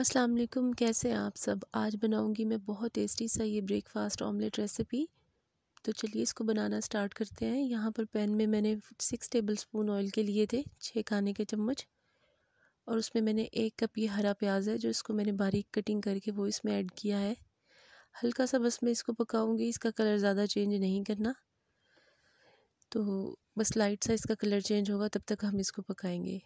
अस्सलाम वालेकुम कैसे हैं आप सब आज बनाऊंगी मैं बहुत टेस्टी सा ये ब्रेकफास्ट ऑमलेट रेसिपी तो चलिए इसको बनाना स्टार्ट करते हैं यहाँ पर पैन में मैंने सिक्स टेबल स्पून ऑयल के लिए थे छः खाने के चम्मच और उसमें मैंने एक कप ये हरा प्याज है जो इसको मैंने बारीक कटिंग करके वो इसमें ऐड किया है हल्का सा बस मैं इसको पकाऊँगी इसका कलर ज़्यादा चेंज नहीं करना तो बस लाइट सा इसका कलर चेंज होगा तब तक हम इसको पकाएँगे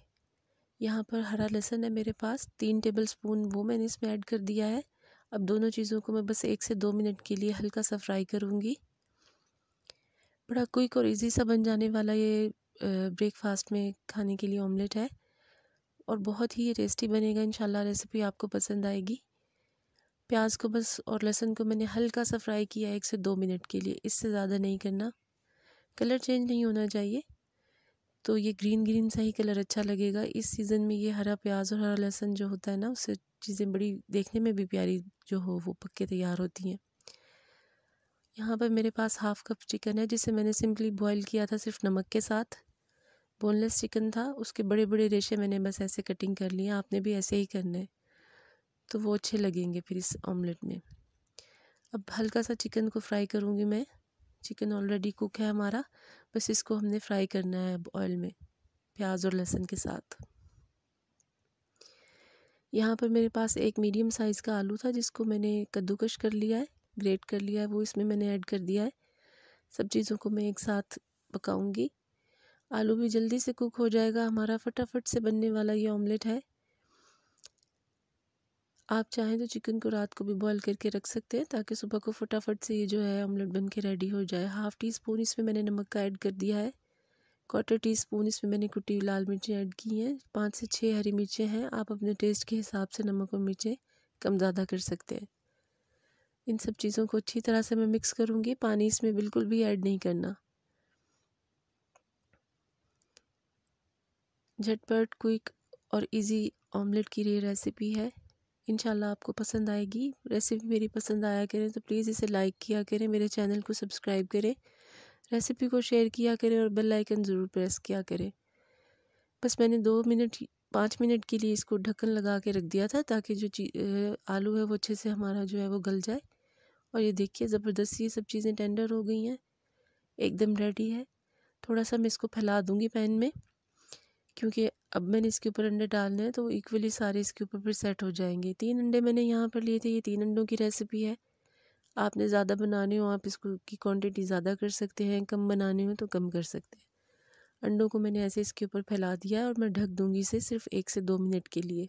यहाँ पर हरा लहसुन है मेरे पास तीन टेबल स्पून वो मैंने इसमें ऐड कर दिया है अब दोनों चीज़ों को मैं बस एक से दो मिनट के लिए हल्का सा फ्राई करूँगी बड़ा क्विक और इजी सा बन जाने वाला ये ब्रेकफास्ट में खाने के लिए ऑमलेट है और बहुत ही टेस्टी बनेगा इन रेसिपी आपको पसंद आएगी प्याज को बस और लहसुन को मैंने हल्का सा फ्राई किया एक से दो मिनट के लिए इससे ज़्यादा नहीं करना कलर चेंज नहीं होना चाहिए तो ये ग्रीन ग्रीन सा ही कलर अच्छा लगेगा इस सीज़न में ये हरा प्याज और हरा लहसुन जो होता है ना उससे चीज़ें बड़ी देखने में भी प्यारी जो हो वो पक्के तैयार होती हैं यहाँ पर मेरे पास हाफ़ कप चिकन है जिसे मैंने सिंपली बॉईल किया था सिर्फ नमक के साथ बोनलेस चिकन था उसके बड़े बड़े रेशे मैंने बस ऐसे कटिंग कर लिए आपने भी ऐसे ही करने तो वो अच्छे लगेंगे फिर इस ऑमलेट में अब हल्का सा चिकन को फ्राई करूँगी मैं चिकन ऑलरेडी कुक है हमारा बस इसको हमने फ्राई करना है ऑयल में प्याज और लहसुन के साथ यहाँ पर मेरे पास एक मीडियम साइज़ का आलू था जिसको मैंने कद्दूकश कर लिया है ग्रेट कर लिया है वो इसमें मैंने ऐड कर दिया है सब चीज़ों को मैं एक साथ पकाऊंगी आलू भी जल्दी से कुक हो जाएगा हमारा फटाफट से बनने वाला ये ऑमलेट है आप चाहें तो चिकन को रात को भी बॉईल करके रख सकते हैं ताकि सुबह को फटाफट से ये जो है ऑमलेट बन के रेडी हो जाए हाफ़ टी स्पून इसमें मैंने नमक का ऐड कर दिया है क्वार्टर टी स्पून इसमें मैंने कुटी लाल मिर्चें ऐड की हैं पाँच से छः हरी मिर्चें हैं आप अपने टेस्ट के हिसाब से नमक और मिर्चें कम ज़्यादा कर सकते हैं इन सब चीज़ों को अच्छी तरह से मैं मिक्स करूँगी पानी इसमें बिल्कुल भी ऐड नहीं करना झटपट क्विक और इजी ऑमलेट की ये रेसिपी है इनशाला आपको पसंद आएगी रेसिपी मेरी पसंद आया करें तो प्लीज़ इसे लाइक किया करें मेरे चैनल को सब्सक्राइब करें रेसिपी को शेयर किया करें और बेल आइकन ज़रूर प्रेस किया करें बस मैंने दो मिनट पाँच मिनट के लिए इसको ढक्कन लगा के रख दिया था ताकि जो आलू है वो अच्छे से हमारा जो है वो गल जाए और ये देखिए ज़बरदस्त ये सब चीज़ें टेंडर हो गई हैं एकदम रेडी है थोड़ा सा मैं इसको फैला दूँगी पैन में क्योंकि अब मैंने इसके ऊपर अंडे डालने हैं तो इक्वली सारे इसके ऊपर फिर सेट हो जाएंगे तीन अंडे मैंने यहाँ पर लिए थे ये तीन अंडों की रेसिपी है आपने ज़्यादा बनाने हो आप इसको की क्वांटिटी ज़्यादा कर सकते हैं कम बनाने हो तो कम कर सकते हैं अंडों को मैंने ऐसे इसके ऊपर फैला दिया और मैं ढक दूंगी इसे सिर्फ एक से दो मिनट के लिए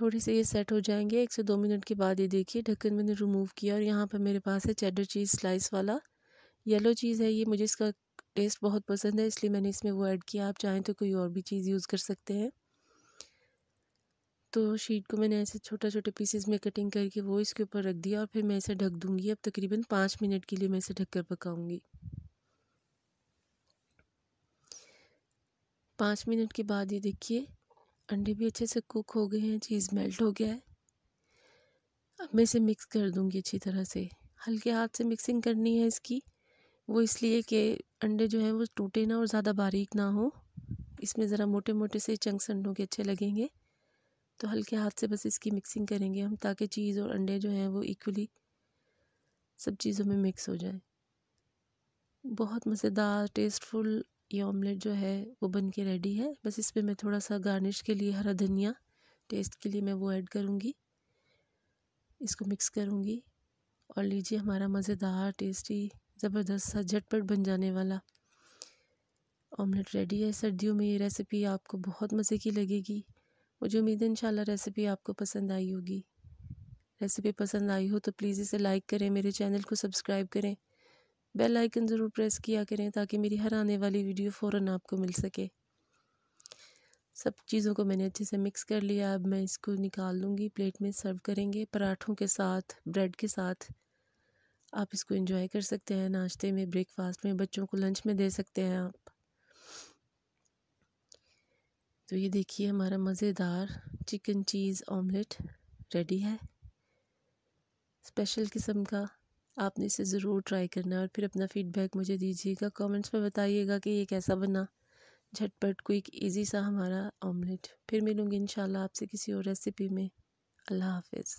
थोड़े से ये सेट हो जाएंगे एक से दो मिनट के बाद ये देखिए ढक्कन मैंने रिमूव किया और यहाँ पर मेरे पास है चेडर चीज़ स्लाइस वाला येलो चीज़ है ये मुझे इसका टेस्ट बहुत पसंद है इसलिए मैंने इसमें वो ऐड किया आप चाहें तो कोई और भी चीज़ यूज़ कर सकते हैं तो शीट को मैंने ऐसे छोटा छोटे पीसेस में कटिंग करके वो इसके ऊपर रख दिया और फिर मैं इसे ढक दूंगी अब तकरीबन पाँच मिनट के लिए मैं इसे ढक कर पकाऊँगी पाँच मिनट के बाद ये देखिए अंडे भी अच्छे से कुक हो गए हैं चीज़ मेल्ट हो गया है अब मैं इसे मिक्स कर दूंगी अच्छी तरह से हल्के हाथ से मिक्सिंग करनी है इसकी वो इसलिए कि अंडे जो हैं वो टूटे ना और ज़्यादा बारीक ना हो इसमें ज़रा मोटे मोटे से चंक्स अंडों के अच्छे लगेंगे तो हल्के हाथ से बस इसकी मिक्सिंग करेंगे हम ताकि चीज़ और अंडे जो हैं वो इक्वली सब चीज़ों में मिक्स हो जाए बहुत मज़ेदार टेस्टफुल ये ऑमलेट जो है वो बन के रेडी है बस इस पर मैं थोड़ा सा गार्निश के लिए हरा धनिया टेस्ट के लिए मैं वो ऐड करूँगी इसको मिक्स करूँगी और लीजिए हमारा मज़ेदार टेस्टी ज़बरदस्त सा झटपट बन जाने वाला ऑमलेट रेडी है सर्दियों में ये रेसिपी आपको बहुत मज़े की लगेगी मुझे उम्मीद है इंशाल्लाह रेसिपी आपको पसंद आई होगी रेसिपी पसंद आई हो तो प्लीज़ इसे लाइक करें मेरे चैनल को सब्सक्राइब करें बेल आइकन ज़रूर प्रेस किया करें ताकि मेरी हर आने वाली वीडियो फ़ौर आपको मिल सके सब चीज़ों को मैंने अच्छे से मिक्स कर लिया अब मैं इसको निकाल लूँगी प्लेट में सर्व करेंगे पराठों के साथ ब्रेड के साथ आप इसको इंजॉय कर सकते हैं नाश्ते में ब्रेकफास्ट में बच्चों को लंच में दे सकते हैं आप तो ये देखिए हमारा मज़ेदार चिकन चीज़ ऑमलेट रेडी है स्पेशल किस्म का आपने इसे ज़रूर ट्राई करना और फिर अपना फीडबैक मुझे दीजिएगा कमेंट्स में बताइएगा कि ये कैसा बना झटपट क्विक इजी सा हमारा ऑमलेट फिर मिलूँगी इन आपसे किसी और रेसिपी में अल्लाह हाफिज़